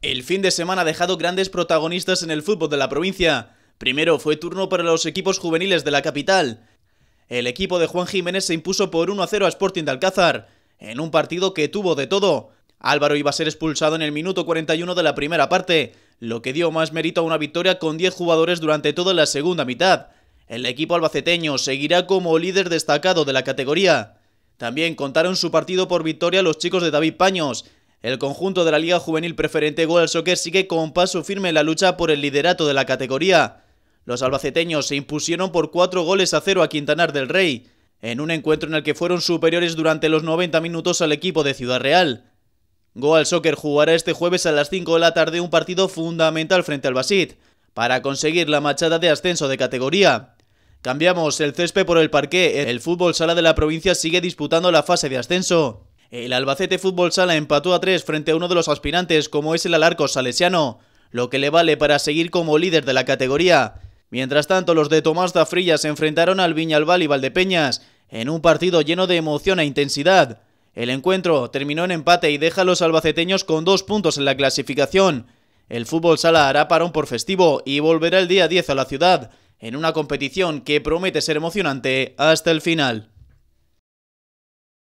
El fin de semana ha dejado grandes protagonistas en el fútbol de la provincia. Primero fue turno para los equipos juveniles de la capital. El equipo de Juan Jiménez se impuso por 1 0 a Sporting de Alcázar, en un partido que tuvo de todo. Álvaro iba a ser expulsado en el minuto 41 de la primera parte, lo que dio más mérito a una victoria con 10 jugadores durante toda la segunda mitad. El equipo albaceteño seguirá como líder destacado de la categoría. También contaron su partido por victoria los chicos de David Paños, el conjunto de la Liga Juvenil Preferente Goal Soccer sigue con paso firme en la lucha por el liderato de la categoría. Los albaceteños se impusieron por cuatro goles a cero a Quintanar del Rey, en un encuentro en el que fueron superiores durante los 90 minutos al equipo de Ciudad Real. Goal Soccer jugará este jueves a las 5 de la tarde un partido fundamental frente al Basit, para conseguir la machada de ascenso de categoría. Cambiamos el césped por el parqué, el fútbol sala de la provincia sigue disputando la fase de ascenso. El Albacete Fútbol Sala empató a tres frente a uno de los aspirantes como es el Alarco Salesiano, lo que le vale para seguir como líder de la categoría. Mientras tanto, los de Tomás da se enfrentaron al Viñalbal y Valdepeñas, en un partido lleno de emoción e intensidad. El encuentro terminó en empate y deja a los albaceteños con dos puntos en la clasificación. El fútbol sala hará parón por festivo y volverá el día 10 a la ciudad, en una competición que promete ser emocionante hasta el final.